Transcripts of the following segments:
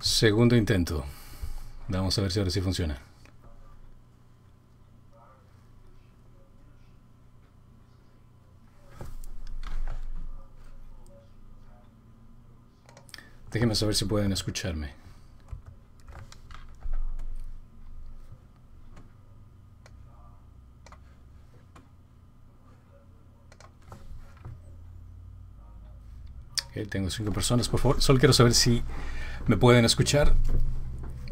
Segundo intento. Vamos a ver si ahora sí funciona. Déjenme saber si pueden escucharme. Eh, tengo cinco personas, por favor. Solo quiero saber si me pueden escuchar.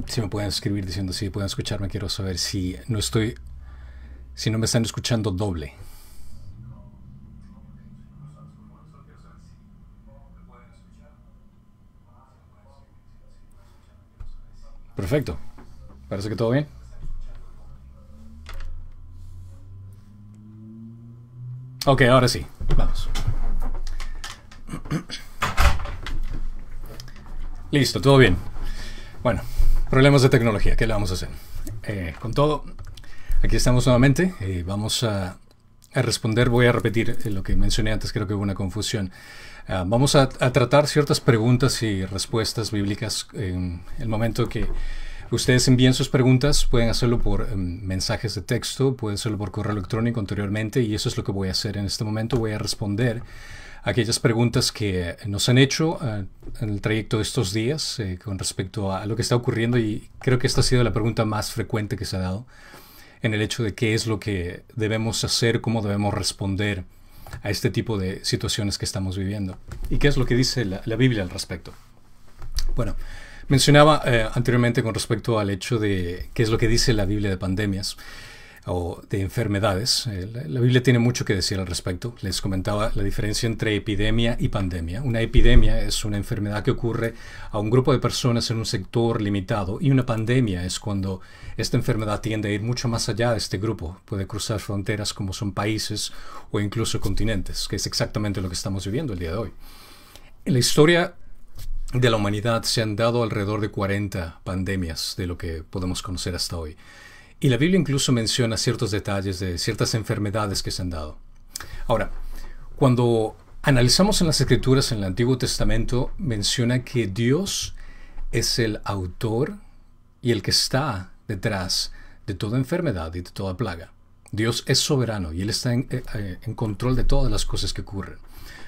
Si me pueden escribir diciendo si pueden escucharme, quiero saber si no estoy. Si no me están escuchando doble. Perfecto. Parece que todo bien. Ok, ahora sí. Vamos. Listo, todo bien. Bueno, problemas de tecnología, ¿qué le vamos a hacer? Eh, con todo, aquí estamos nuevamente. Eh, vamos a, responder, voy a repetir eh, lo que mencioné antes, creo que hubo una confusión. Ah, vamos a, tratar ciertas preguntas y respuestas bíblicas en el momento que ustedes envíen sus preguntas. Pueden hacerlo por em, mensajes de texto, pueden hacerlo por correo electrónico anteriormente y eso es lo que voy a hacer en este momento. Voy a responder aquellas preguntas que eh, nos han hecho eh, en el trayecto de estos días eh, con respecto a lo que está ocurriendo y creo que esta ha sido la pregunta más frecuente que se ha dado en el hecho de qué es lo que debemos hacer, cómo debemos responder a este tipo de situaciones que estamos viviendo y qué es lo que dice la, Biblia al respecto. Bueno, mencionaba anteriormente con respecto al hecho de qué es lo que dice la Biblia de pandemias o de enfermedades. Eh, la Biblia tiene mucho que decir al respecto. Les comentaba la diferencia entre epidemia y pandemia. Una epidemia es una enfermedad que ocurre a un grupo de personas en un sector limitado y una pandemia es cuando esta enfermedad tiende a ir mucho más allá de este grupo. Puede cruzar fronteras como son países o incluso continentes, que es exactamente lo que estamos viviendo el día de hoy. En la historia de la humanidad se han dado alrededor de 40 pandemias de lo que podemos conocer hasta hoy. Y la Biblia incluso menciona ciertos detalles de ciertas enfermedades que se han dado. Ahora, cuando analizamos en las escrituras en el Antiguo Testamento, menciona que Dios es el autor y el que está detrás de toda enfermedad y de toda plaga. Dios es soberano y Él está en, eh, eh, control de todas las cosas que ocurren.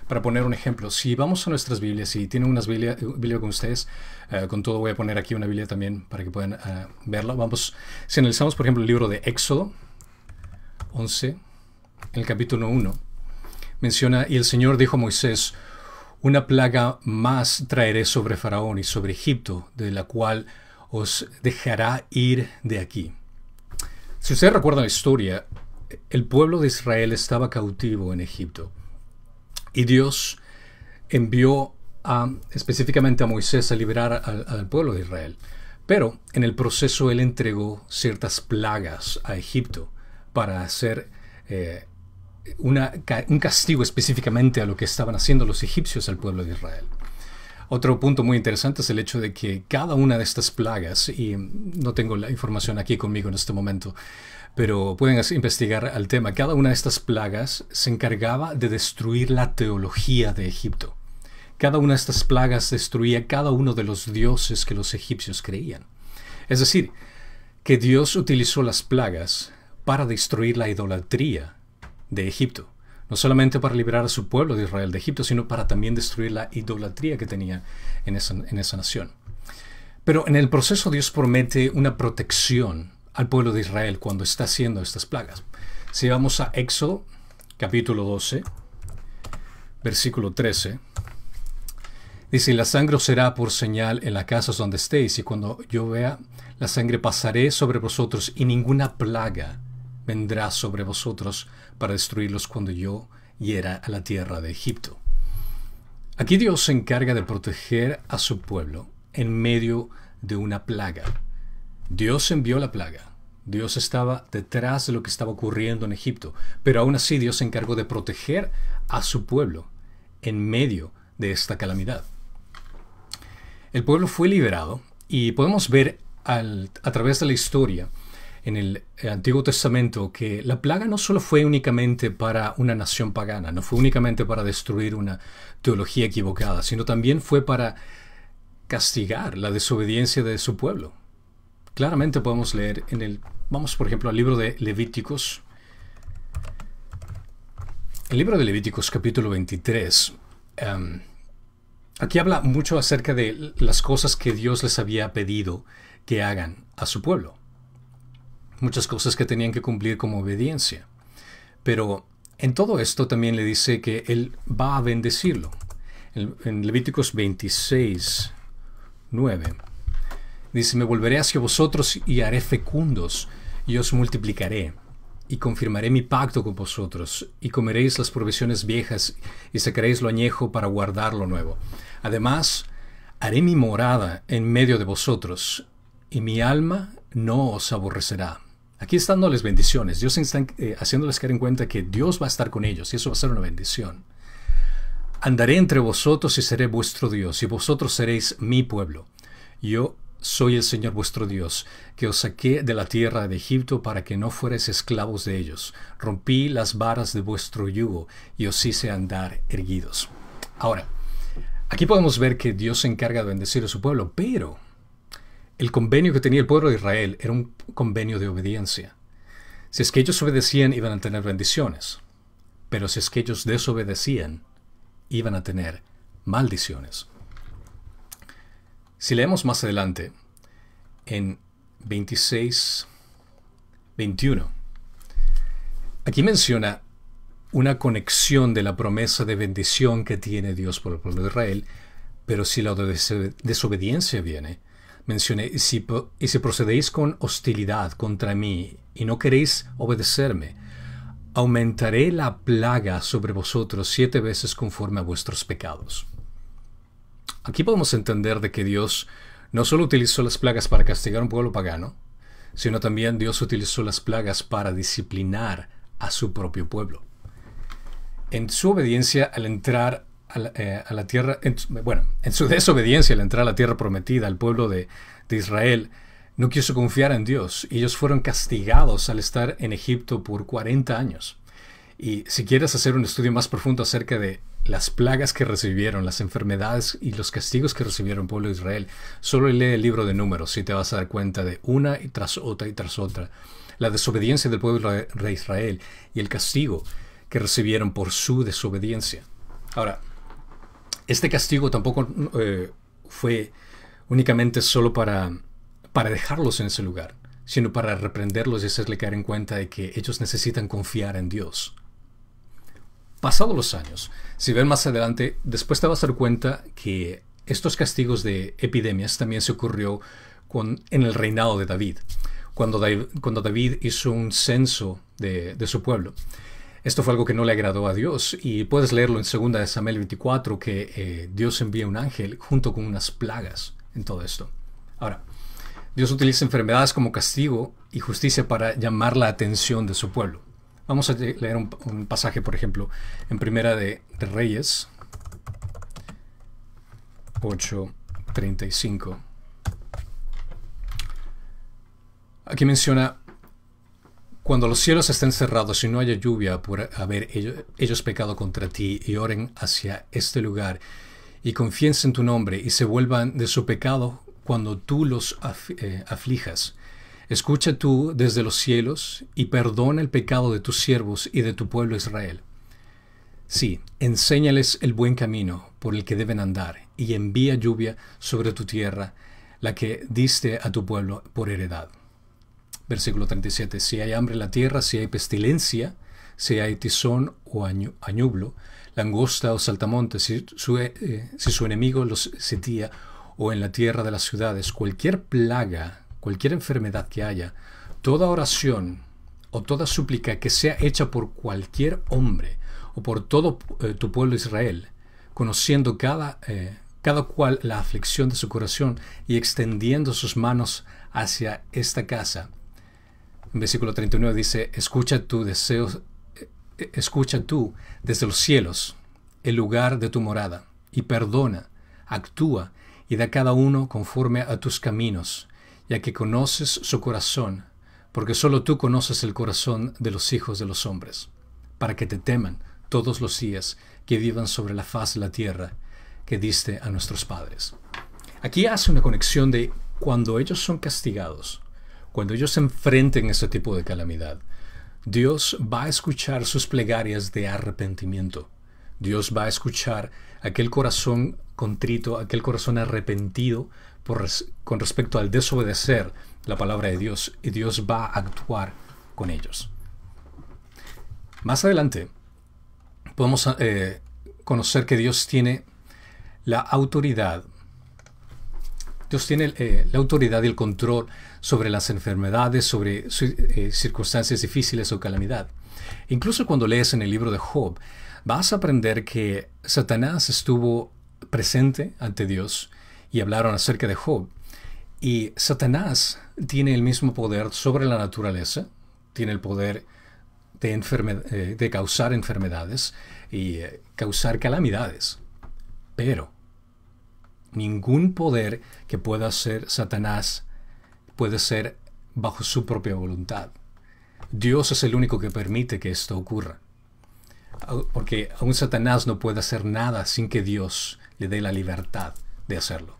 Para poner un ejemplo, si vamos a nuestras Biblias, si tienen unas Biblia, con ustedes, eh, con todo voy a poner aquí una Biblia también para que puedan eh, verla. Vamos, si analizamos, por ejemplo, el libro de Éxodo 11, el capítulo 1, menciona, y el Señor dijo a Moisés, una plaga más traeré sobre Faraón y sobre Egipto, de la cual os dejará ir de aquí. Si ustedes recuerdan la historia, el pueblo de Israel estaba cautivo en Egipto. Y Dios envió específicamente a Moisés a liberar al, pueblo de Israel. Pero en el proceso él entregó ciertas plagas a Egipto para hacer eh, un castigo específicamente a lo que estaban haciendo los egipcios al pueblo de Israel. Otro punto muy interesante es el hecho de que cada una de estas plagas, y no tengo la información aquí conmigo en este momento, pero pueden investigar al tema. Cada una de estas plagas se encargaba de destruir la teología de Egipto. Cada una de estas plagas destruía cada uno de los dioses que los egipcios creían. Es decir, que Dios utilizó las plagas para destruir la idolatría de Egipto. No solamente para liberar a su pueblo de Israel de Egipto, sino para también destruir la idolatría que tenía en esa, en esa nación. Pero en el proceso Dios promete una protección al pueblo de Israel cuando está haciendo estas plagas. Si vamos a Éxodo, capítulo 12, versículo 13, dice, la sangre será por señal en las casas donde estéis, y cuando yo vea la sangre pasaré sobre vosotros, y ninguna plaga vendrá sobre vosotros para destruirlos cuando yo hiera a la tierra de Egipto. Aquí Dios se encarga de proteger a su pueblo en medio de una plaga. Dios envió la plaga. Dios estaba detrás de lo que estaba ocurriendo en Egipto, pero aún así Dios se encargó de proteger a su pueblo en medio de esta calamidad. El pueblo fue liberado y podemos ver a través de la historia en el Antiguo Testamento que la plaga no solo fue únicamente para una nación pagana, no fue únicamente para destruir una teología equivocada, sino también fue para castigar la desobediencia de su pueblo. Claramente podemos leer en el... Vamos por ejemplo al libro de Levíticos. El libro de Levíticos capítulo 23. Em, aquí habla mucho acerca de las cosas que Dios les había pedido que hagan a su pueblo. Muchas cosas que tenían que cumplir como obediencia. Pero en todo esto también le dice que Él va a bendecirlo. En Levíticos 26, 9. Dice, me volveré hacia vosotros y haré fecundos, y os multiplicaré, y confirmaré mi pacto con vosotros, y comeréis las provisiones viejas, y sacaréis lo añejo para guardar lo nuevo. Además, haré mi morada en medio de vosotros, y mi alma no os aborrecerá. Aquí están las bendiciones. Dios está eh, haciéndoles caer en cuenta que Dios va a estar con ellos y eso va a ser una bendición. Andaré entre vosotros y seré vuestro Dios y vosotros seréis mi pueblo. Yo soy el Señor vuestro Dios, que os saqué de la tierra de Egipto para que no fueres esclavos de ellos. Rompí las varas de vuestro yugo y os hice andar erguidos. Ahora, aquí podemos ver que Dios se encarga de bendecir a su pueblo, pero el convenio que tenía el pueblo de Israel era un convenio de obediencia. Si es que ellos obedecían, iban a tener bendiciones, pero si es que ellos desobedecían, iban a tener maldiciones. Si leemos más adelante, en 26, 21, aquí menciona una conexión de la promesa de bendición que tiene Dios por el pueblo de Israel, pero si la desobediencia viene, menciona, y si procedéis con hostilidad contra mí y no queréis obedecerme, aumentaré la plaga sobre vosotros siete veces conforme a vuestros pecados. Aquí podemos entender de que Dios no solo utilizó las plagas para castigar a un pueblo pagano, sino también Dios utilizó las plagas para disciplinar a su propio pueblo. En su obediencia al entrar a la, eh, tierra, bueno, en su desobediencia al entrar a la tierra prometida, el pueblo de, de Israel, no quiso confiar en Dios y ellos fueron castigados al estar en Egipto por 40 años. Y si quieres hacer un estudio más profundo acerca de las plagas que recibieron, las enfermedades y los castigos que recibieron el pueblo de Israel. Solo lee el libro de números y te vas a dar cuenta de una y tras otra y tras otra. La desobediencia del pueblo de Israel y el castigo que recibieron por su desobediencia. Ahora, este castigo tampoco eh, fue únicamente solo para, para dejarlos en ese lugar, sino para reprenderlos y hacerles caer en cuenta de que ellos necesitan confiar en Dios. Pasados los años, si ven más adelante, después te vas a dar cuenta que estos castigos de epidemias también se ocurrió en el reinado de David, cuando, David, hizo un censo de, su pueblo. Esto fue algo que no le agradó a Dios y puedes leerlo en 2 de Samuel 24 que eh, Dios envía un ángel junto con unas plagas en todo esto. Ahora, Dios utiliza enfermedades como castigo y justicia para llamar la atención de su pueblo. Vamos a leer un, pasaje, por ejemplo, en Primera de, de Reyes 8.35. Aquí menciona, cuando los cielos estén cerrados y no haya lluvia por haber ellos, pecado contra ti y oren hacia este lugar y confíense en tu nombre y se vuelvan de su pecado cuando tú los eh, aflijas Escucha tú desde los cielos y perdona el pecado de tus siervos y de tu pueblo Israel. Sí, enséñales el buen camino por el que deben andar y envía lluvia sobre tu tierra, la que diste a tu pueblo por heredad. Versículo 37. Si hay hambre en la tierra, si hay pestilencia, si hay tizón o añublo, langosta o saltamontes, si eh, su, enemigo los sentía o en la tierra de las ciudades, cualquier plaga cualquier enfermedad que haya, toda oración o toda súplica que sea hecha por cualquier hombre o por todo eh, tu pueblo Israel, conociendo cada, eh, cada cual la aflicción de su corazón y extendiendo sus manos hacia esta casa. En versículo 39 dice, escucha tu deseo, eh, escucha tú desde los cielos el lugar de tu morada, y perdona, actúa, y da cada uno conforme a tus caminos, ya que conoces su corazón, porque solo tú conoces el corazón de los hijos de los hombres, para que te teman todos los días que vivan sobre la faz de la tierra que diste a nuestros padres. Aquí hace una conexión de cuando ellos son castigados, cuando ellos se enfrenten a este tipo de calamidad, Dios va a escuchar sus plegarias de arrepentimiento. Dios va a escuchar aquel corazón contrito, aquel corazón arrepentido con respecto al desobedecer la palabra de Dios y Dios va a actuar con ellos. Más adelante podemos eh, conocer que Dios tiene la autoridad. Dios tiene eh, la autoridad y el control sobre las enfermedades, sobre eh, circunstancias difíciles o calamidad. Incluso cuando lees en el libro de Job, vas a aprender que Satanás estuvo presente ante Dios y hablaron acerca de Job. Y Satanás tiene el mismo poder sobre la naturaleza, tiene el poder de, eh, de causar enfermedades y eh, causar calamidades. Pero ningún poder que pueda hacer Satanás puede ser bajo su propia voluntad. Dios es el único que permite que esto ocurra. Porque aún Satanás no puede hacer nada sin que Dios le dé la libertad de hacerlo.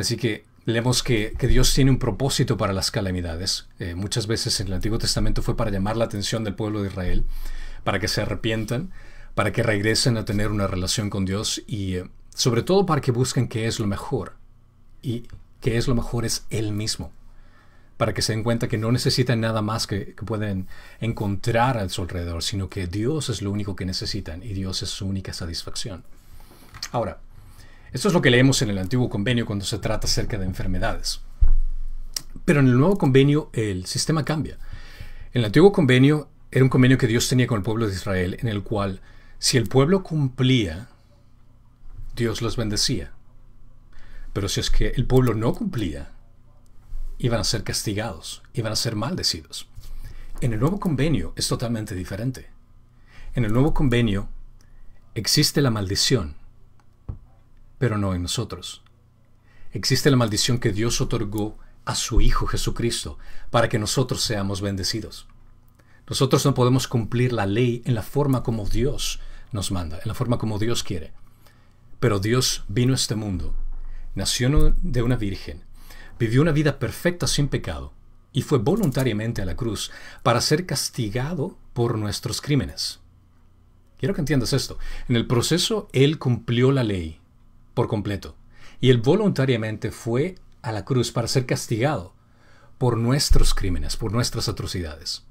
Así que leemos que, Dios tiene un propósito para las calamidades. Eh, muchas veces en el Antiguo Testamento fue para llamar la atención del pueblo de Israel, para que se arrepientan, para que regresen a tener una relación con Dios y eh, sobre todo para que busquen qué es lo mejor. Y qué es lo mejor es Él mismo. Para que se den cuenta que no necesitan nada más que, que pueden encontrar a su alrededor, sino que Dios es lo único que necesitan y Dios es su única satisfacción. Ahora, esto es lo que leemos en el antiguo convenio cuando se trata acerca de enfermedades. Pero en el nuevo convenio el sistema cambia. En el antiguo convenio era un convenio que Dios tenía con el pueblo de Israel en el cual si el pueblo cumplía, Dios los bendecía. Pero si es que el pueblo no cumplía, iban a ser castigados, iban a ser maldecidos. En el nuevo convenio es totalmente diferente. En el nuevo convenio existe la maldición, pero no en nosotros. Existe la maldición que Dios otorgó a su Hijo Jesucristo para que nosotros seamos bendecidos. Nosotros no podemos cumplir la ley en la forma como Dios nos manda, en la forma como Dios quiere. Pero Dios vino a este mundo, nació de una virgen, vivió una vida perfecta sin pecado y fue voluntariamente a la cruz para ser castigado por nuestros crímenes. Quiero que entiendas esto. En el proceso Él cumplió la ley completo, y él voluntariamente fue a la cruz para ser castigado por nuestros crímenes, por nuestras atrocidades.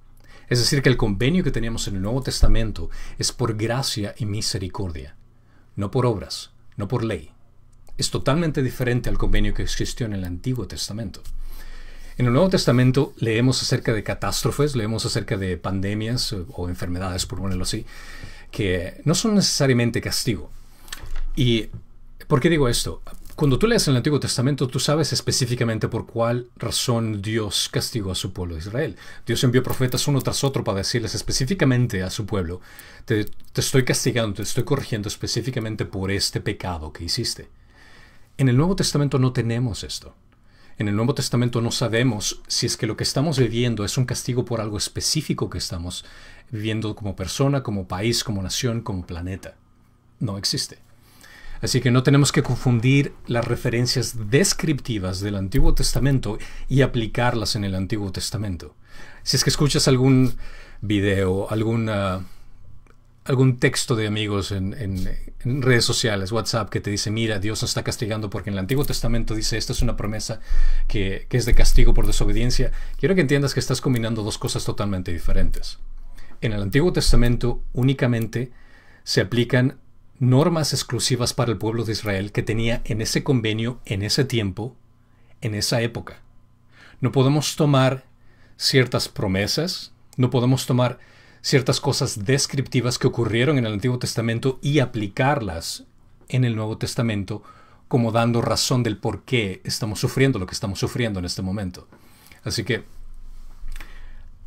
Es decir, que el convenio que teníamos en el Nuevo Testamento es por gracia y misericordia, no por obras, no por ley. Es totalmente diferente al convenio que existió en el Antiguo Testamento. En el Nuevo Testamento leemos acerca de catástrofes, leemos acerca de pandemias eh, o enfermedades, por ponerlo así, que no son necesariamente castigo. Y ¿Por qué digo esto? Cuando tú lees el Antiguo Testamento, tú sabes específicamente por cuál razón Dios castigó a su pueblo Israel. Dios envió profetas uno tras otro para decirles específicamente a su pueblo, te, te estoy castigando, te estoy corrigiendo específicamente por este pecado que hiciste. En el Nuevo Testamento no tenemos esto. En el Nuevo Testamento no sabemos si es que lo que estamos viviendo es un castigo por algo específico que estamos viviendo como persona, como país, como nación, como planeta. No existe. Así que no tenemos que confundir las referencias descriptivas del Antiguo Testamento y aplicarlas en el Antiguo Testamento. Si es que escuchas algún video, alguna, algún texto de amigos en, redes sociales, WhatsApp, que te dice, mira, Dios nos está castigando porque en el Antiguo Testamento dice, esta es una promesa que, que es de castigo por desobediencia, quiero que entiendas que estás combinando dos cosas totalmente diferentes. En el Antiguo Testamento únicamente se aplican normas exclusivas para el pueblo de Israel que tenía en ese convenio, en ese tiempo, en esa época. No podemos tomar ciertas promesas, no podemos tomar ciertas cosas descriptivas que ocurrieron en el Antiguo Testamento y aplicarlas en el Nuevo Testamento como dando razón del por qué estamos sufriendo lo que estamos sufriendo en este momento. Así que,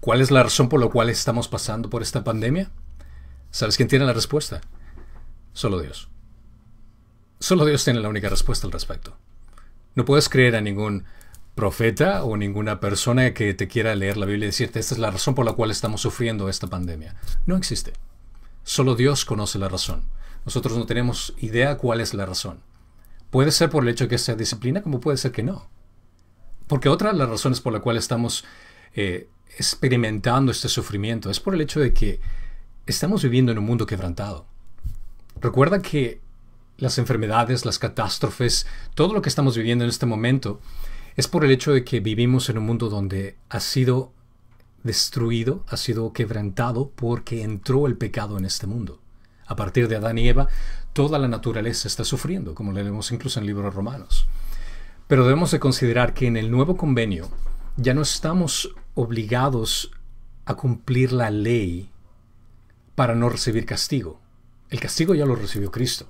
¿cuál es la razón por la cual estamos pasando por esta pandemia? ¿Sabes quién tiene la respuesta? Solo Dios. Solo Dios tiene la única respuesta al respecto. No puedes creer a ningún profeta o ninguna persona que te quiera leer la Biblia y decirte esta es la razón por la cual estamos sufriendo esta pandemia. No existe. Solo Dios conoce la razón. Nosotros no tenemos idea cuál es la razón. Puede ser por el hecho de que sea disciplina como puede ser que no. Porque otra de las razones por la cual estamos eh, experimentando este sufrimiento es por el hecho de que estamos viviendo en un mundo quebrantado. Recuerda que las enfermedades, las catástrofes, todo lo que estamos viviendo en este momento es por el hecho de que vivimos en un mundo donde ha sido destruido, ha sido quebrantado porque entró el pecado en este mundo. A partir de Adán y Eva, toda la naturaleza está sufriendo, como leemos incluso en libros de Romanos. Pero debemos de considerar que en el nuevo convenio ya no estamos obligados a cumplir la ley para no recibir castigo. El castigo ya lo recibió Cristo.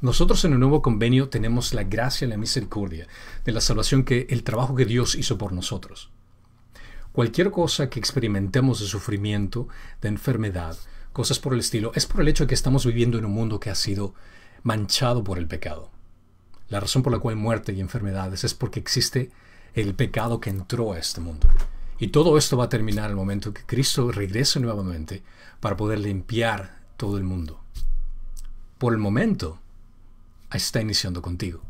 Nosotros en el nuevo convenio tenemos la gracia y la misericordia de la salvación que el trabajo que Dios hizo por nosotros. Cualquier cosa que experimentemos de sufrimiento, de enfermedad, cosas por el estilo, es por el hecho de que estamos viviendo en un mundo que ha sido manchado por el pecado. La razón por la cual hay muerte y enfermedades es porque existe el pecado que entró a este mundo. Y todo esto va a terminar al momento que Cristo regrese nuevamente para poder limpiar todo el mundo. Por el momento, está iniciando contigo.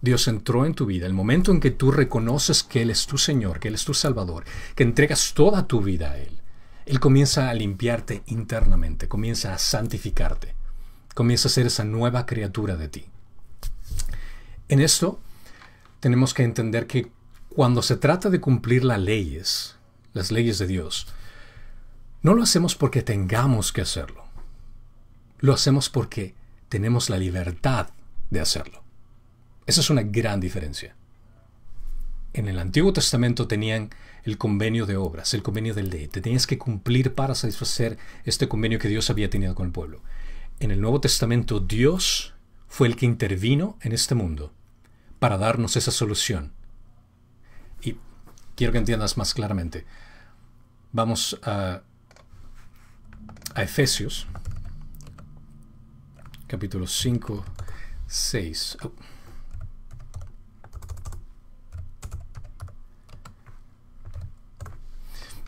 Dios entró en tu vida. El momento en que tú reconoces que Él es tu Señor, que Él es tu Salvador, que entregas toda tu vida a Él, Él comienza a limpiarte internamente, comienza a santificarte, comienza a ser esa nueva criatura de ti. En esto, tenemos que entender que cuando se trata de cumplir las leyes, las leyes de Dios, no lo hacemos porque tengamos que hacerlo lo hacemos porque tenemos la libertad de hacerlo. Esa es una gran diferencia. En el Antiguo Testamento tenían el convenio de obras, el convenio de ley. Te tenías que cumplir para satisfacer este convenio que Dios había tenido con el pueblo. En el Nuevo Testamento Dios fue el que intervino en este mundo para darnos esa solución. Y quiero que entiendas más claramente. Vamos a, a Efesios capítulo 5, 6.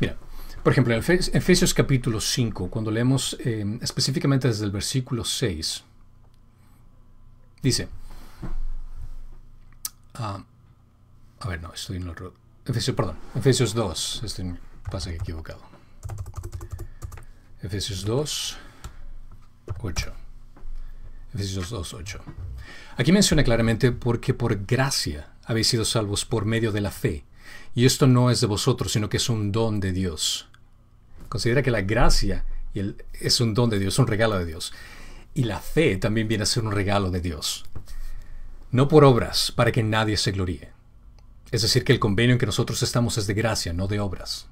Mira, por ejemplo, en Efesios capítulo 5, cuando leemos em, específicamente desde el versículo 6, dice, ah, a ver, no, estoy en otro, Efesios, perdón, Efesios 2, estoy en he equivocado. Efesios 2, 8. Aquí menciona claramente porque por gracia habéis sido salvos por medio de la fe. Y esto no es de vosotros, sino que es un don de Dios. Considera que la gracia es un don de Dios, un regalo de Dios. Y la fe también viene a ser un regalo de Dios. No por obras, para que nadie se gloríe. Es decir, que el convenio en que nosotros estamos es de gracia, no de obras.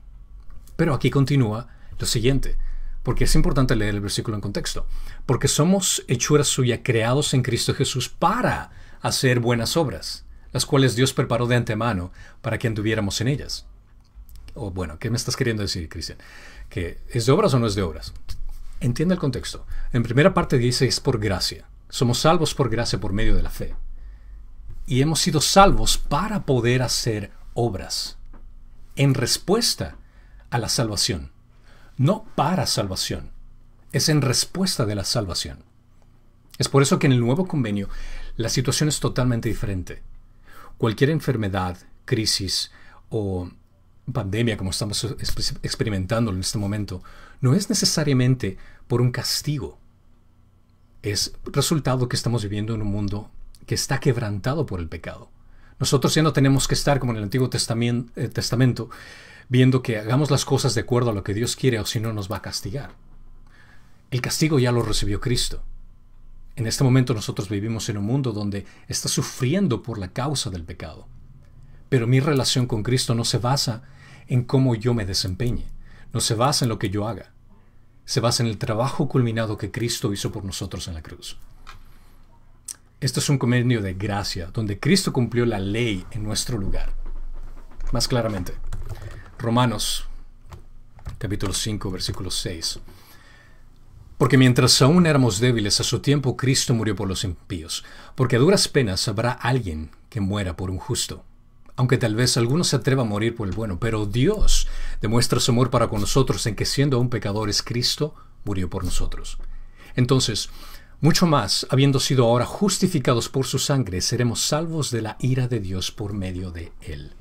Pero aquí continúa lo siguiente porque es importante leer el versículo en contexto, porque somos hechuras suya creados en Cristo Jesús para hacer buenas obras, las cuales Dios preparó de antemano para que anduviéramos en ellas. O bueno, ¿qué me estás queriendo decir, Cristian? ¿Que es de obras o no es de obras? Entiende el contexto. En primera parte dice es por gracia. Somos salvos por gracia por medio de la fe. Y hemos sido salvos para poder hacer obras en respuesta a la salvación no para salvación, es en respuesta de la salvación. Es por eso que en el nuevo convenio la situación es totalmente diferente. Cualquier enfermedad, crisis o pandemia como estamos experimentando en este momento, no es necesariamente por un castigo. Es resultado que estamos viviendo en un mundo que está quebrantado por el pecado. Nosotros ya no tenemos que estar como en el Antiguo eh, Testamento, Testamento viendo que hagamos las cosas de acuerdo a lo que Dios quiere o si no nos va a castigar. El castigo ya lo recibió Cristo. En este momento nosotros vivimos en un mundo donde está sufriendo por la causa del pecado. Pero mi relación con Cristo no se basa en cómo yo me desempeñe, no se basa en lo que yo haga, se basa en el trabajo culminado que Cristo hizo por nosotros en la cruz. Esto es un convenio de gracia, donde Cristo cumplió la ley en nuestro lugar. Más claramente, Romanos capítulo 5 versículo 6. Porque mientras aún éramos débiles a su tiempo, Cristo murió por los impíos, porque a duras penas habrá alguien que muera por un justo. Aunque tal vez algunos se atreva a morir por el bueno, pero Dios demuestra su amor para con nosotros en que siendo aún pecadores, Cristo murió por nosotros. Entonces, mucho más, habiendo sido ahora justificados por su sangre, seremos salvos de la ira de Dios por medio de él.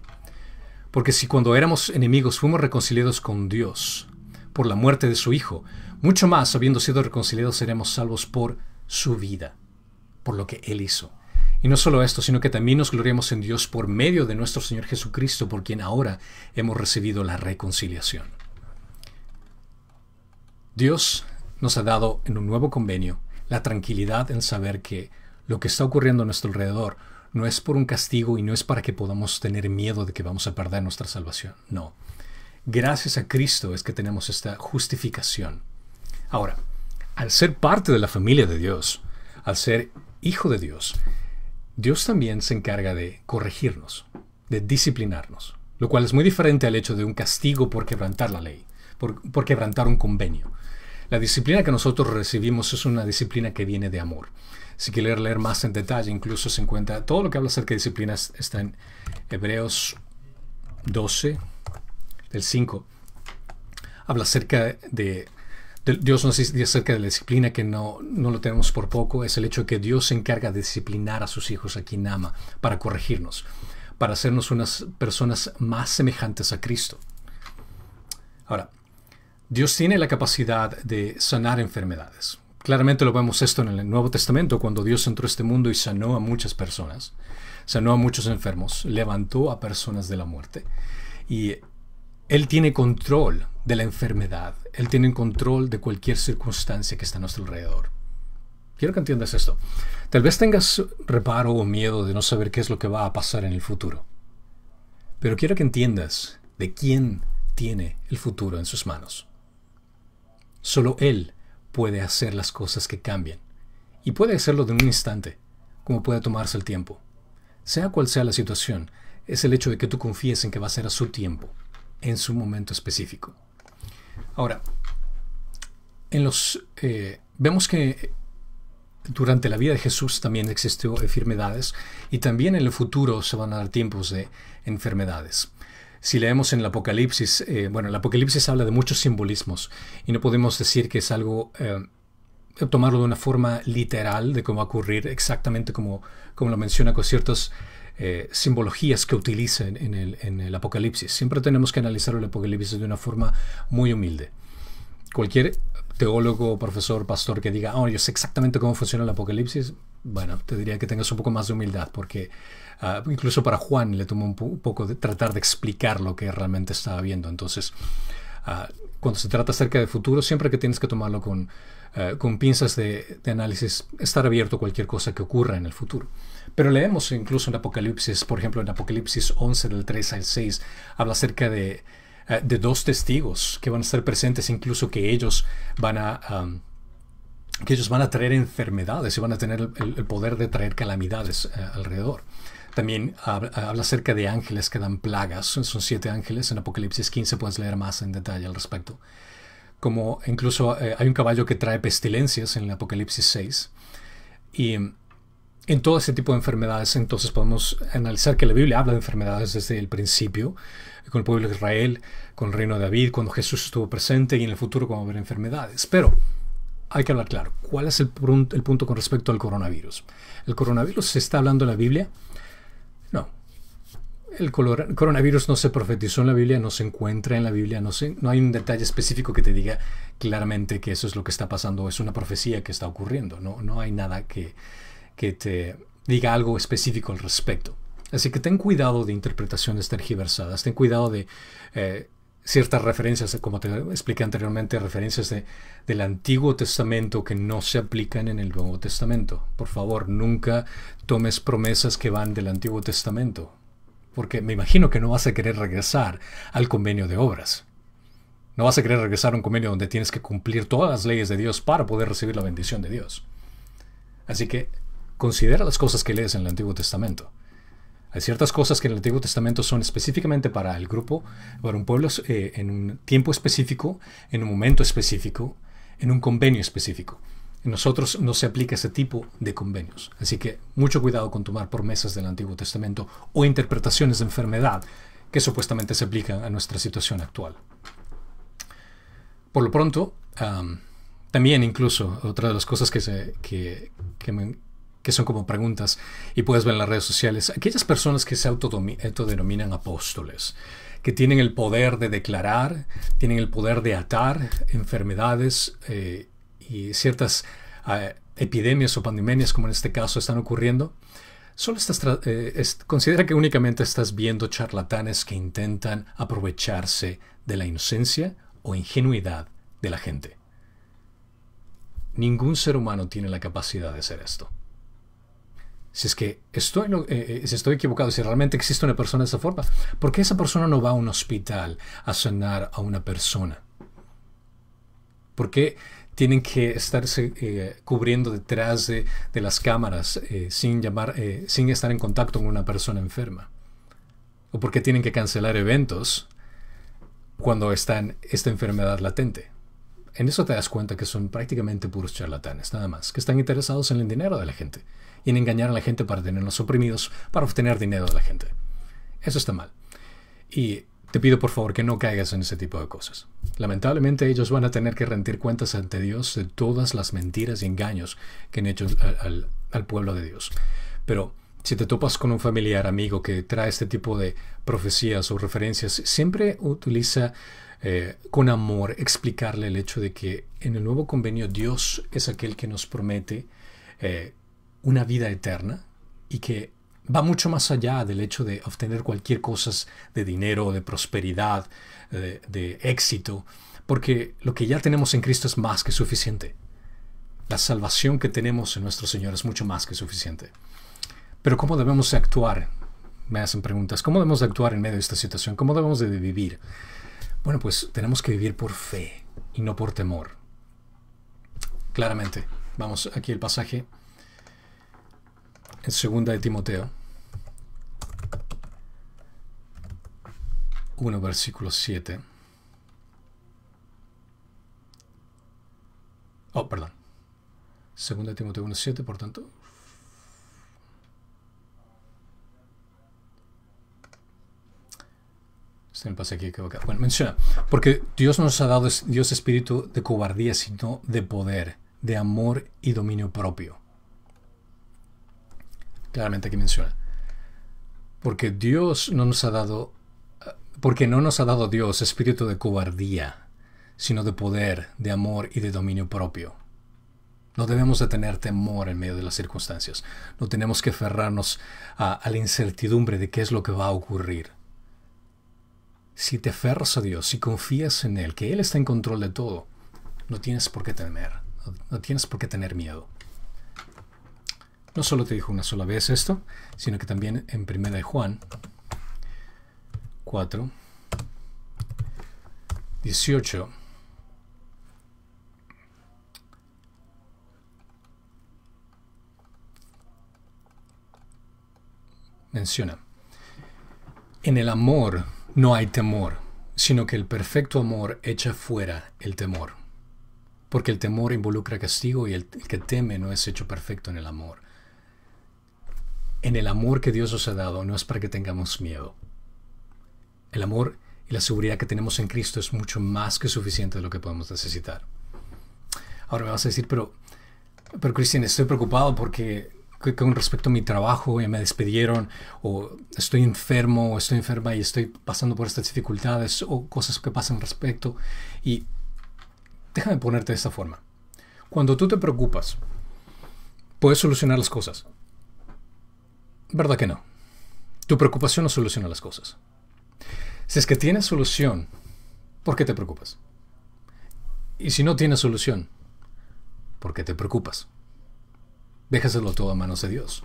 Porque si cuando éramos enemigos fuimos reconciliados con Dios por la muerte de su Hijo, mucho más habiendo sido reconciliados seremos salvos por su vida, por lo que Él hizo. Y no solo esto, sino que también nos gloriamos en Dios por medio de nuestro Señor Jesucristo, por quien ahora hemos recibido la reconciliación. Dios nos ha dado en un nuevo convenio la tranquilidad en saber que lo que está ocurriendo a nuestro alrededor no es por un castigo y no es para que podamos tener miedo de que vamos a perder nuestra salvación. No. Gracias a Cristo es que tenemos esta justificación. Ahora, al ser parte de la familia de Dios, al ser hijo de Dios, Dios también se encarga de corregirnos, de disciplinarnos, lo cual es muy diferente al hecho de un castigo por quebrantar la ley, por, quebrantar un convenio. La disciplina que nosotros recibimos es una disciplina que viene de amor. Si quieres leer más en detalle, incluso se encuentra todo lo que habla acerca de disciplinas está en Hebreos 12, del 5. Habla acerca de, Dios nos dice acerca de la disciplina que no, no lo tenemos por poco, es el hecho que Dios se encarga de disciplinar a sus hijos a quien ama para corregirnos, para hacernos unas personas más semejantes a Cristo. Ahora, Dios tiene la capacidad de sanar enfermedades. Claramente lo vemos esto en el Nuevo Testamento, cuando Dios entró a este mundo y sanó a muchas personas, sanó a muchos enfermos, levantó a personas de la muerte. Y Él tiene control de la enfermedad, Él tiene control de cualquier circunstancia que está a nuestro alrededor. Quiero que entiendas esto. Tal vez tengas reparo o miedo de no saber qué es lo que va a pasar en el futuro, pero quiero que entiendas de quién tiene el futuro en sus manos. Solo Él puede hacer las cosas que cambian. Y puede hacerlo de un instante, como puede tomarse el tiempo. Sea cual sea la situación, es el hecho de que tú confíes en que va a ser a su tiempo, en su momento específico. Ahora, en los, eh, vemos que durante la vida de Jesús también existió enfermedades y también en el futuro se van a dar tiempos de enfermedades. Si leemos en el Apocalipsis, eh, bueno, el Apocalipsis habla de muchos simbolismos y no podemos decir que es algo, eh, tomarlo de una forma literal de cómo ocurrir exactamente como, como lo menciona con ciertas eh, simbologías que utiliza en el, en el Apocalipsis. Siempre tenemos que analizar el Apocalipsis de una forma muy humilde. Cualquier teólogo, profesor, pastor que diga, oh, yo sé exactamente cómo funciona el Apocalipsis, bueno, te diría que tengas un poco más de humildad porque Ah, incluso para Juan le tomó un, poco de tratar de explicar lo que realmente estaba viendo. Entonces, ah, cuando se trata acerca de futuro, siempre que tienes que tomarlo con, eh, con pinzas de, análisis, estar abierto a cualquier cosa que ocurra en el futuro. Pero leemos incluso en Apocalipsis, por ejemplo, en Apocalipsis 11, del 3 al 6, habla acerca eh, de, dos testigos que van a estar presentes, incluso que ellos van a... que ellos van a traer enfermedades y van a tener el poder de traer calamidades eh, alrededor. También habla acerca de ángeles que dan plagas. Son siete ángeles. En Apocalipsis 15 puedes leer más en detalle al respecto. Como incluso eh, hay un caballo que trae pestilencias en el Apocalipsis 6. Y mm, en todo ese tipo de enfermedades, entonces podemos analizar que la Biblia habla de enfermedades desde el principio, con el pueblo de Israel, con el reino de David, cuando Jesús estuvo presente y en el futuro como haber enfermedades. Pero hay que hablar claro, ¿cuál es el punto con respecto al coronavirus? El coronavirus se está hablando en la Biblia el coronavirus no se profetizó en la Biblia, no se encuentra en la Biblia, no, hay un detalle específico que te diga claramente que eso es lo que está pasando, es una profecía que está ocurriendo, no, hay nada que, te diga algo específico al respecto. Así que ten cuidado de interpretaciones tergiversadas, ten cuidado de eh, ciertas referencias, como te expliqué anteriormente, referencias del Antiguo Testamento que no se aplican en el Nuevo Testamento. Por favor, nunca tomes promesas que van del Antiguo Testamento porque me imagino que no vas a querer regresar al convenio de obras. No vas a querer regresar a un convenio donde tienes que cumplir todas las leyes de Dios para poder recibir la bendición de Dios. Así que considera las cosas que lees en el Antiguo Testamento. Hay ciertas cosas que en el Antiguo Testamento son específicamente para el grupo, para un pueblo eh, en un tiempo específico, en un momento específico, en un convenio específico nosotros no se aplica ese tipo de convenios. Así que mucho cuidado con tomar promesas del Antiguo Testamento o interpretaciones de enfermedad que supuestamente se aplican a nuestra situación actual. Por lo pronto, también incluso otra de las cosas que, son como preguntas y puedes ver en las redes sociales, aquellas personas que se autodenominan apóstoles, que tienen el poder de declarar, tienen el poder de atar enfermedades eh, y ciertas ah, epidemias o pandemias, como en este caso, están ocurriendo, solo estás eh, considera que únicamente estás viendo charlatanes que intentan aprovecharse de la inocencia o ingenuidad de la gente. Ningún ser humano tiene la capacidad de hacer esto. Si es que estoy, eh, eh, si estoy equivocado, si realmente existe una persona de esa forma, ¿por qué esa persona no va a un hospital a sanar a una persona? ¿Por qué tienen que estarse eh, cubriendo detrás de, las cámaras eh, sin, llamar, eh, sin estar en contacto con una persona enferma. O porque tienen que cancelar eventos cuando están esta enfermedad latente. En eso te das cuenta que son prácticamente puros charlatanes, nada más, que están interesados en el dinero de la gente y en engañar a la gente para tenerlos oprimidos, para obtener dinero de la gente. Eso está mal. Y te pido por favor que no caigas en ese tipo de cosas. Lamentablemente ellos van a tener que rendir cuentas ante Dios de todas las mentiras y engaños que han hecho al, pueblo de Dios. Pero si te topas con un familiar, amigo que trae este tipo de profecías o referencias, siempre utiliza eh, con amor explicarle el hecho de que en el nuevo convenio Dios es aquel que nos promete eh, una vida eterna y que va mucho más allá del hecho de obtener cualquier cosa de dinero, de prosperidad, eh, de, éxito, porque lo que ya tenemos en Cristo es más que suficiente. La salvación que tenemos en nuestro Señor es mucho más que suficiente. Pero ¿cómo debemos actuar? Me hacen preguntas. ¿Cómo debemos actuar en medio de esta situación? ¿Cómo debemos de vivir? Bueno, pues tenemos que vivir por fe y no por temor. Claramente. Vamos aquí el pasaje en segunda de Timoteo 1 versículo 7. Oh, perdón. Segunda de Timoteo 1, 7, por tanto. Este me pasa aquí equivocado. Bueno, menciona, porque Dios nos ha dado Dios espíritu de cobardía, sino de poder, de amor y dominio propio claramente aquí menciona. Porque Dios no nos ha dado, porque no nos ha dado Dios espíritu de cobardía, sino de poder, de amor y de dominio propio. No debemos de tener temor en medio de las circunstancias. No tenemos que aferrarnos a, a la incertidumbre de qué es lo que va a ocurrir. Si te aferras a Dios, si confías en Él, que Él está en control de todo, no tienes por qué temer, no tienes por qué tener miedo no solo te dijo una sola vez esto, sino que también en primera de Juan 4, 18, menciona, en el amor no hay temor, sino que el perfecto amor echa fuera el temor, porque el temor involucra castigo y el que teme no es hecho perfecto en el amor en el amor que Dios os ha dado no es para que tengamos miedo. El amor y la seguridad que tenemos en Cristo es mucho más que suficiente de lo que podemos necesitar. Ahora me vas a decir, pero, pero Cristian, estoy preocupado porque con respecto a mi trabajo me despidieron o estoy enfermo o estoy enferma y estoy pasando por estas dificultades o cosas que pasan respecto. Y déjame ponerte de esta forma. Cuando tú te preocupas, puedes solucionar las cosas. ¿Verdad que no? Tu preocupación no soluciona las cosas. Si es que tienes solución, ¿por qué te preocupas? Y si no tienes solución, ¿por qué te preocupas? Déjaselo todo a manos de Dios.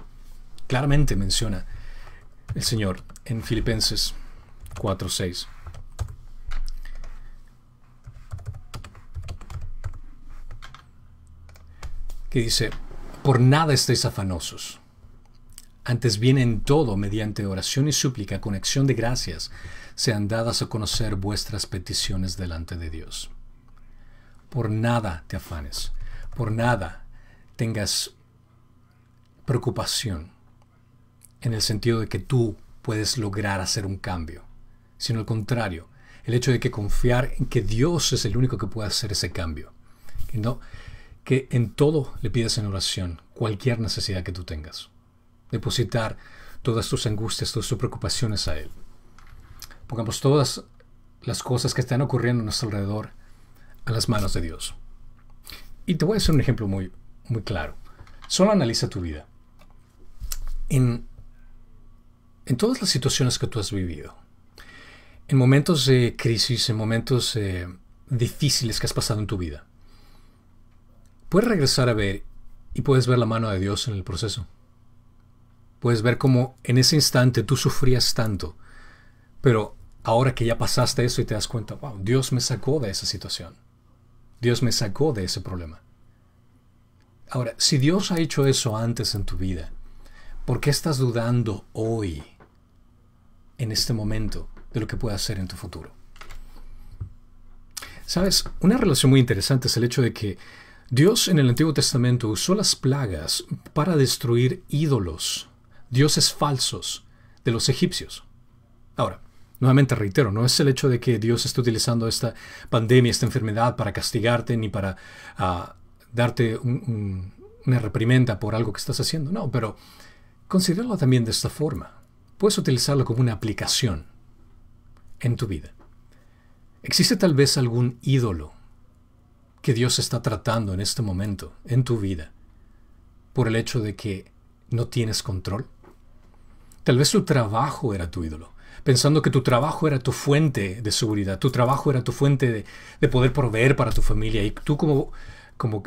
Claramente menciona el Señor en Filipenses 4:6. Que dice, por nada estéis afanosos antes bien en todo, mediante oración y súplica con acción de gracias, sean dadas a conocer vuestras peticiones delante de Dios. Por nada te afanes, por nada tengas preocupación, en el sentido de que tú puedes lograr hacer un cambio, sino al contrario, el hecho de que confiar en que Dios es el único que puede hacer ese cambio. no, que en todo le pidas en oración cualquier necesidad que tú tengas depositar todas tus angustias, todas tus preocupaciones a Él. Pongamos todas las cosas que están ocurriendo a nuestro alrededor a las manos de Dios. Y te voy a hacer un ejemplo muy, muy claro. Solo analiza tu vida. En, todas las situaciones que tú has vivido, en momentos de crisis, en momentos eh, difíciles que has pasado en tu vida, puedes regresar a ver y puedes ver la mano de Dios en el proceso. Puedes ver cómo en ese instante tú sufrías tanto, pero ahora que ya pasaste eso y te das cuenta, wow, Dios me sacó de esa situación. Dios me sacó de ese problema. Ahora, si Dios ha hecho eso antes en tu vida, ¿por qué estás dudando hoy, en este momento, de lo que puede hacer en tu futuro? Sabes, una relación muy interesante es el hecho de que Dios en el Antiguo Testamento usó las plagas para destruir ídolos dioses falsos de los egipcios. Ahora, nuevamente reitero, no es el hecho de que Dios esté utilizando esta pandemia, esta enfermedad para castigarte ni para ah, darte una reprimenda por algo que estás haciendo, no, pero consideralo también de esta forma. Puedes utilizarlo como una aplicación en tu vida. ¿Existe tal vez algún ídolo que Dios está tratando en este momento, en tu vida, por el hecho de que no tienes control? Tal vez su trabajo era tu ídolo, pensando que tu trabajo era tu fuente de seguridad, tu trabajo era tu fuente de, poder proveer para tu familia y tú como,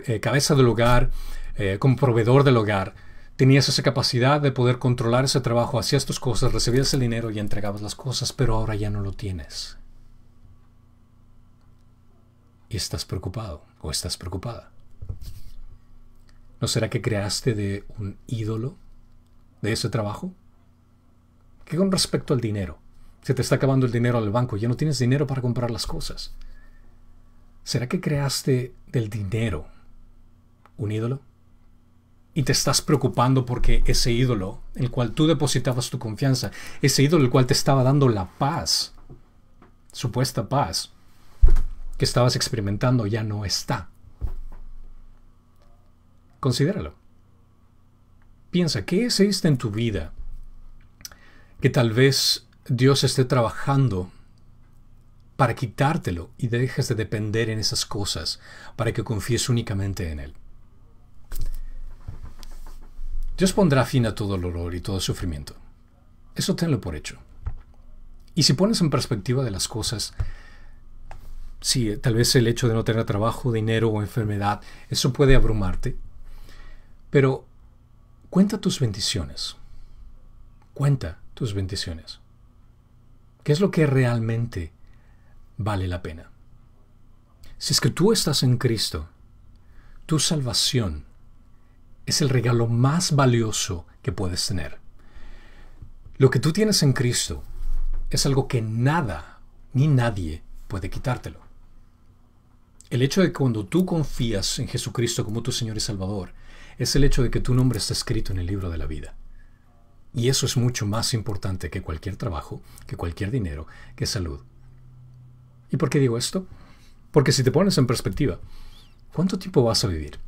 eh, cabeza del hogar, eh, como proveedor del hogar, tenías esa capacidad de poder controlar ese trabajo, hacías tus cosas, recibías el dinero y entregabas las cosas, pero ahora ya no lo tienes. Y estás preocupado o estás preocupada. ¿No será que creaste de un ídolo de ese trabajo? ¿Qué con respecto al dinero. Se te está acabando el dinero al banco, ya no tienes dinero para comprar las cosas. ¿Será que creaste del dinero un ídolo? Y te estás preocupando porque ese ídolo, el cual tú depositabas tu confianza, ese ídolo el cual te estaba dando la paz, supuesta paz, que estabas experimentando ya no está. Considéralo. Piensa, ¿qué existe en tu vida que tal vez Dios esté trabajando para quitártelo y dejes de depender en esas cosas, para que confíes únicamente en Él. Dios pondrá fin a todo dolor y todo sufrimiento. Eso tenlo por hecho. Y si pones en perspectiva de las cosas, sí, eh, tal vez el hecho de no tener trabajo, dinero o enfermedad, eso puede abrumarte, pero cuenta tus bendiciones. Cuenta tus bendiciones? ¿Qué es lo que realmente vale la pena? Si es que tú estás en Cristo, tu salvación es el regalo más valioso que puedes tener. Lo que tú tienes en Cristo es algo que nada ni nadie puede quitártelo. El hecho de que cuando tú confías en Jesucristo como tu Señor y Salvador es el hecho de que tu nombre está escrito en el libro de la vida. Y eso es mucho más importante que cualquier trabajo, que cualquier dinero, que salud. ¿Y por qué digo esto? Porque si te pones en perspectiva, ¿cuánto tiempo vas a vivir?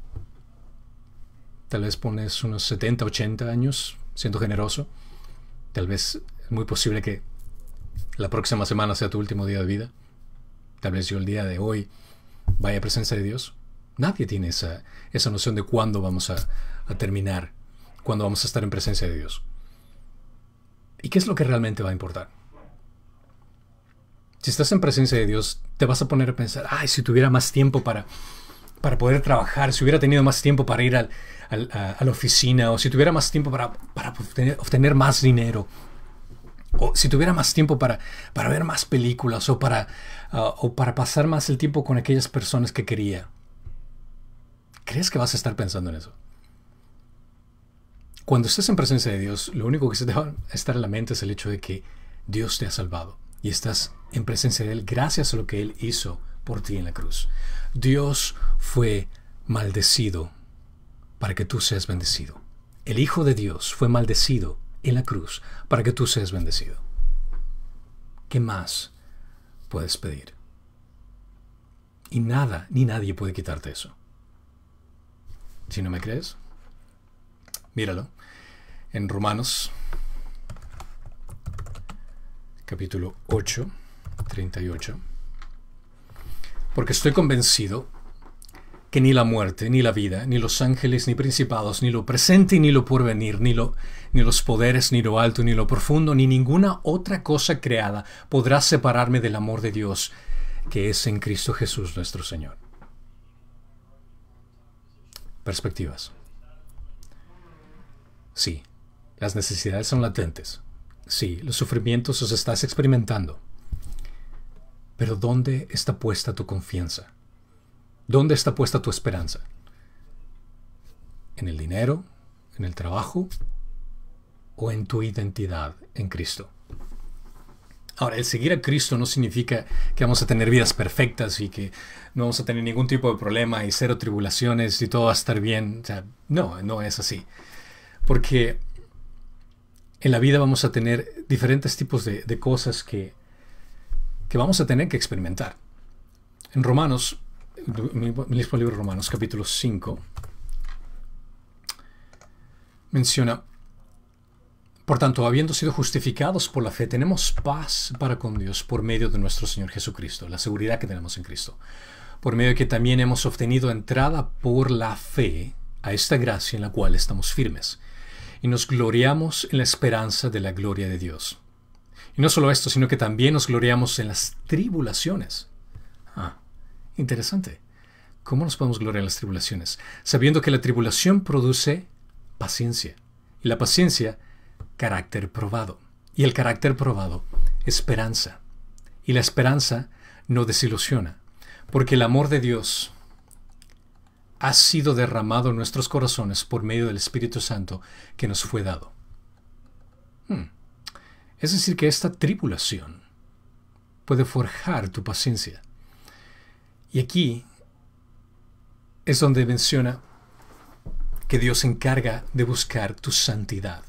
Tal vez pones unos 70, 80 años, siendo generoso. Tal vez es muy posible que la próxima semana sea tu último día de vida. Tal vez yo el día de hoy vaya a presencia de Dios. Nadie tiene esa, noción de cuándo vamos a terminar, cuándo vamos a estar en presencia de Dios. ¿Y qué es lo que realmente va a importar? Si estás en presencia de Dios, te vas a poner a pensar, ay, si tuviera más tiempo para, para poder trabajar, si hubiera tenido más tiempo para ir a, la oficina, o si tuviera más tiempo para, obtener, más dinero, o si tuviera más tiempo para, para ver más películas, o para, ah, o para pasar más el tiempo con aquellas personas que quería. ¿Crees que vas a estar pensando en eso? Cuando estás en presencia de Dios, lo único que se te va a estar en la mente es el hecho de que Dios te ha salvado y estás en presencia de Él gracias a lo que Él hizo por ti en la cruz. Dios fue maldecido para que tú seas bendecido. El Hijo de Dios fue maldecido en la cruz para que tú seas bendecido. ¿Qué más puedes pedir? Y nada ni nadie puede quitarte eso. Si no me crees, Míralo. En Romanos, capítulo 8, 38. Porque estoy convencido que ni la muerte, ni la vida, ni los ángeles, ni principados, ni lo presente, ni lo porvenir, ni, ni los poderes, ni lo alto, ni lo profundo, ni ninguna otra cosa creada podrá separarme del amor de Dios que es en Cristo Jesús nuestro Señor. Perspectivas. Sí, las necesidades son latentes. Sí, los sufrimientos los estás experimentando. Pero ¿dónde está puesta tu confianza? ¿Dónde está puesta tu esperanza? ¿En el dinero? ¿En el trabajo? ¿O en tu identidad en Cristo? Ahora, el seguir a Cristo no significa que vamos a tener vidas perfectas y que no vamos a tener ningún tipo de problema y cero tribulaciones y todo va a estar bien. no, no es así. Porque en la vida vamos a tener diferentes tipos de, cosas que, vamos a tener que experimentar. En Romanos, mi mismo libro Romanos, capítulo 5, menciona, por tanto, habiendo sido justificados por la fe, tenemos paz para con Dios por medio de nuestro Señor Jesucristo, la seguridad que tenemos en Cristo, por medio de que también hemos obtenido entrada por la fe a esta gracia en la cual estamos firmes y nos gloriamos en la esperanza de la gloria de Dios. Y no solo esto, sino que también nos gloriamos en las tribulaciones. Ah, interesante. ¿Cómo nos podemos gloriar en las tribulaciones? Sabiendo que la tribulación produce paciencia. Y la paciencia, carácter probado. Y el carácter probado, esperanza. Y la esperanza no desilusiona, porque el amor de Dios ha sido derramado en nuestros corazones por medio del Espíritu Santo que nos fue dado. Hmm. Es decir, que esta tripulación puede forjar tu paciencia. Y aquí es donde menciona que Dios se encarga de buscar tu santidad.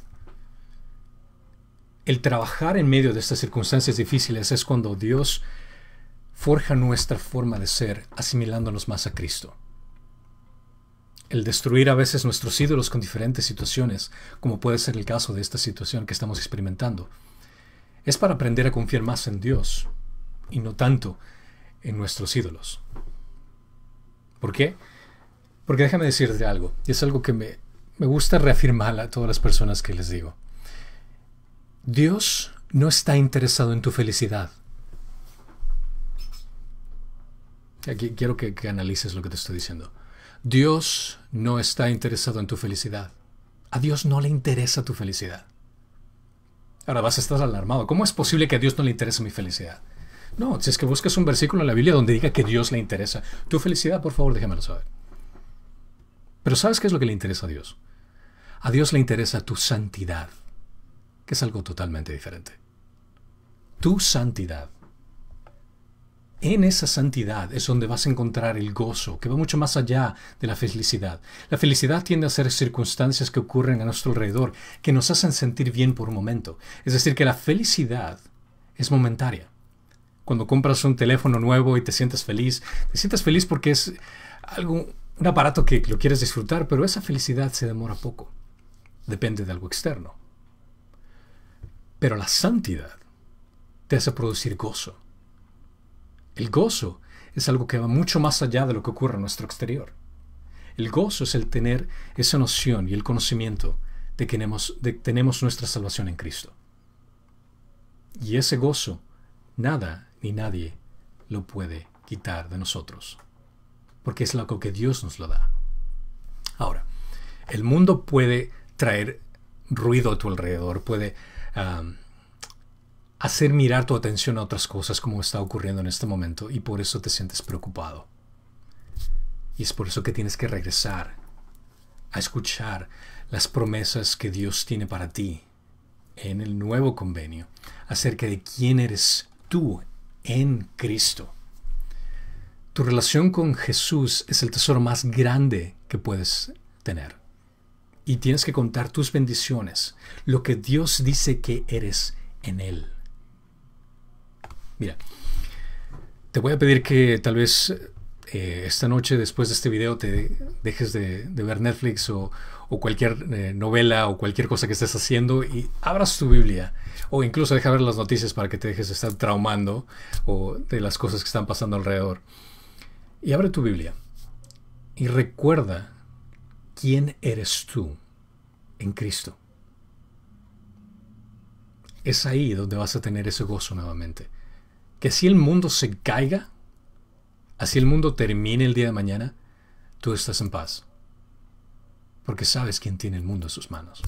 El trabajar en medio de estas circunstancias difíciles es cuando Dios forja nuestra forma de ser, asimilándonos más a Cristo el destruir a veces nuestros ídolos con diferentes situaciones, como puede ser el caso de esta situación que estamos experimentando, es para aprender a confiar más en Dios y no tanto en nuestros ídolos. ¿Por qué? Porque déjame decirte algo, y es algo que me, gusta reafirmar a todas las personas que les digo. Dios no está interesado en tu felicidad. Aquí quiero que analices lo que te estoy diciendo. Dios no está interesado en tu felicidad. A Dios no le interesa tu felicidad. Ahora vas a estar alarmado. ¿Cómo es posible que a Dios no le interese mi felicidad? No, si es que buscas un versículo en la Biblia donde diga que Dios le interesa. Tu felicidad, por favor, déjamelo saber. Pero ¿sabes qué es lo que le interesa a Dios? A Dios le interesa tu santidad, que es algo totalmente diferente. Tu santidad. En esa santidad es donde vas a encontrar el gozo, que va mucho más allá de la felicidad. La felicidad tiende a ser circunstancias que ocurren a nuestro alrededor, que nos hacen sentir bien por un momento. Es decir, que la felicidad es momentaria. Cuando compras un teléfono nuevo y te sientes feliz, te sientes feliz porque es algo, un aparato que lo quieres disfrutar, pero esa felicidad se demora poco. Depende de algo externo. Pero la santidad te hace producir gozo el gozo es algo que va mucho más allá de lo que ocurre en nuestro exterior. El gozo es el tener esa noción y el conocimiento de que tenemos, nuestra salvación en Cristo. Y ese gozo, nada ni nadie lo puede quitar de nosotros, porque es lo que Dios nos lo da. Ahora, el mundo puede traer ruido a tu alrededor, puede ah, hacer mirar tu atención a otras cosas como está ocurriendo en este momento y por eso te sientes preocupado. Y es por eso que tienes que regresar a escuchar las promesas que Dios tiene para ti en el nuevo convenio acerca de quién eres tú en Cristo. Tu relación con Jesús es el tesoro más grande que puedes tener. Y tienes que contar tus bendiciones, lo que Dios dice que eres en Él. Mira, te voy a pedir que tal vez eh, esta noche después de este video te dejes de, ver Netflix o, cualquier eh, novela o cualquier cosa que estés haciendo y abras tu Biblia o incluso deja ver las noticias para que te dejes de estar traumando o de las cosas que están pasando alrededor. Y abre tu Biblia y recuerda quién eres tú en Cristo. Es ahí donde vas a tener ese gozo nuevamente que así el mundo se caiga, así el mundo termine el día de mañana, tú estás en paz. Porque sabes quién tiene el mundo en sus manos.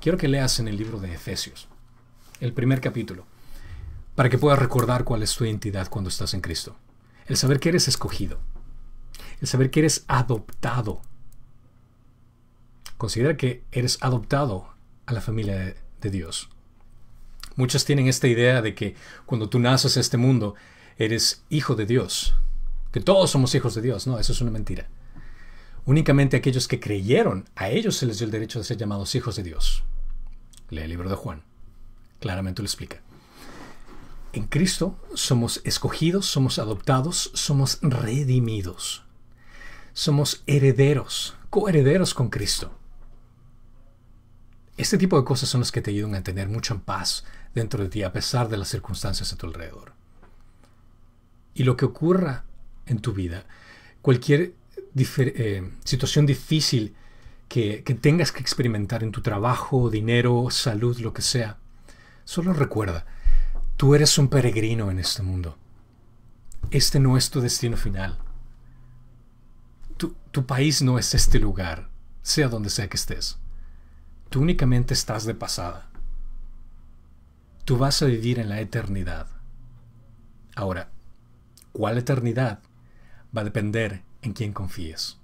Quiero que leas en el libro de Efesios, el primer capítulo, para que puedas recordar cuál es tu identidad cuando estás en Cristo. El saber que eres escogido. El saber que eres adoptado. Considera que eres adoptado a la familia de Dios. Muchos tienen esta idea de que cuando tú naces a este mundo, eres hijo de Dios, que todos somos hijos de Dios. No, eso es una mentira. Únicamente aquellos que creyeron, a ellos se les dio el derecho de ser llamados hijos de Dios. Lee el libro de Juan. Claramente lo explica. En Cristo somos escogidos, somos adoptados, somos redimidos. Somos herederos, coherederos con Cristo. Este tipo de cosas son las que te ayudan a tener mucha paz, dentro de ti a pesar de las circunstancias a tu alrededor. Y lo que ocurra en tu vida, cualquier eh, situación difícil que, tengas que experimentar en tu trabajo, dinero, salud, lo que sea, solo recuerda, tú eres un peregrino en este mundo. Este no es tu destino final. tu, país no es este lugar, sea donde sea que estés. Tú únicamente estás de pasada. Tú vas a vivir en la eternidad. Ahora, ¿cuál eternidad? Va a depender en quién confíes.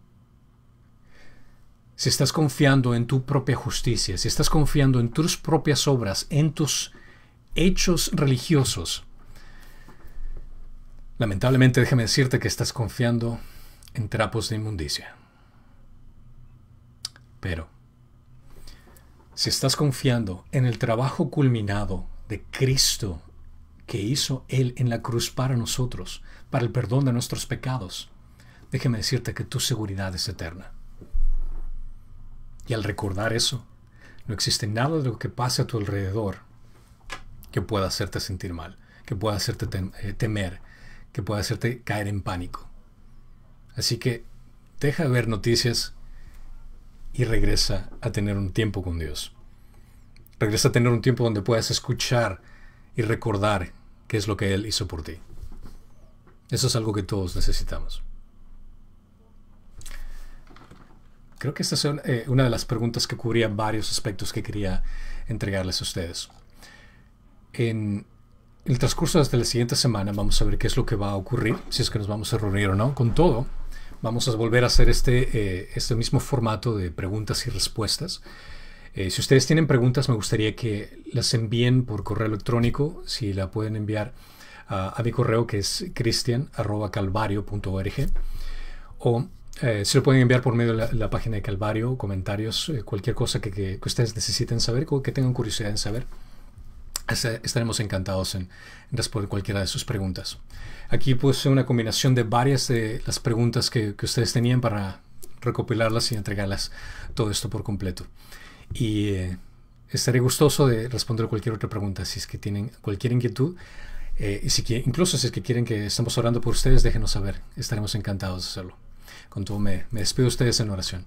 Si estás confiando en tu propia justicia, si estás confiando en tus propias obras, en tus hechos religiosos, lamentablemente déjame decirte que estás confiando en trapos de inmundicia. Pero, si estás confiando en el trabajo culminado de Cristo que hizo Él en la cruz para nosotros, para el perdón de nuestros pecados, déjeme decirte que tu seguridad es eterna. Y al recordar eso, no existe nada de lo que pase a tu alrededor que pueda hacerte sentir mal, que pueda hacerte eh, temer, que pueda hacerte caer en pánico. Así que deja de ver noticias y regresa a tener un tiempo con Dios. Regresa a tener un tiempo donde puedas escuchar y recordar qué es lo que Él hizo por ti. Eso es algo que todos necesitamos. Creo que esta es eh, una de las preguntas que cubría varios aspectos que quería entregarles a ustedes. En el transcurso de la siguiente semana vamos a ver qué es lo que va a ocurrir, si es que nos vamos a reunir o no. Con todo, vamos a volver a hacer este, eh, este mismo formato de preguntas y respuestas. Eh, si ustedes tienen preguntas, me gustaría que las envíen por correo electrónico, si la pueden enviar a, mi correo que es cristian.calvario.org o eh, si lo pueden enviar por medio de la, página de Calvario, comentarios, eh, cualquier cosa que, ustedes necesiten saber, que tengan curiosidad en saber. Este, estaremos encantados en responder cualquiera de sus preguntas. Aquí puse una combinación de varias de las preguntas que, que ustedes tenían para recopilarlas y entregarlas todo esto por completo y eh, estaré gustoso de responder cualquier otra pregunta si es que tienen cualquier inquietud. Eh, incluso si es que quieren que estamos orando por ustedes, déjenos saber. Estaremos encantados de hacerlo. Con todo, me, me despido de ustedes en oración.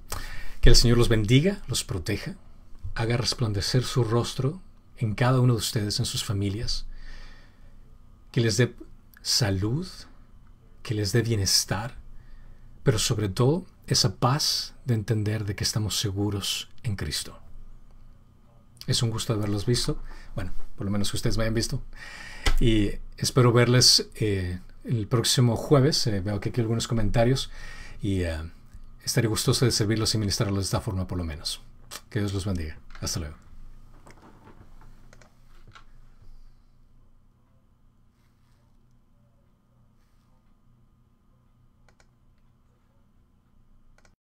Que el Señor los bendiga, los proteja, haga resplandecer su rostro en cada uno de ustedes, en sus familias. Que les dé salud, que les dé bienestar, pero sobre todo esa paz de entender de que estamos seguros en Cristo. Es un gusto haberlos visto. Bueno, por lo menos que ustedes me hayan visto. Y espero verles eh, el próximo jueves. Eh, veo que aquí hay algunos comentarios y eh, estaré gustoso de servirlos y ministrarlos de esta forma por lo menos. Que Dios los bendiga. Hasta luego.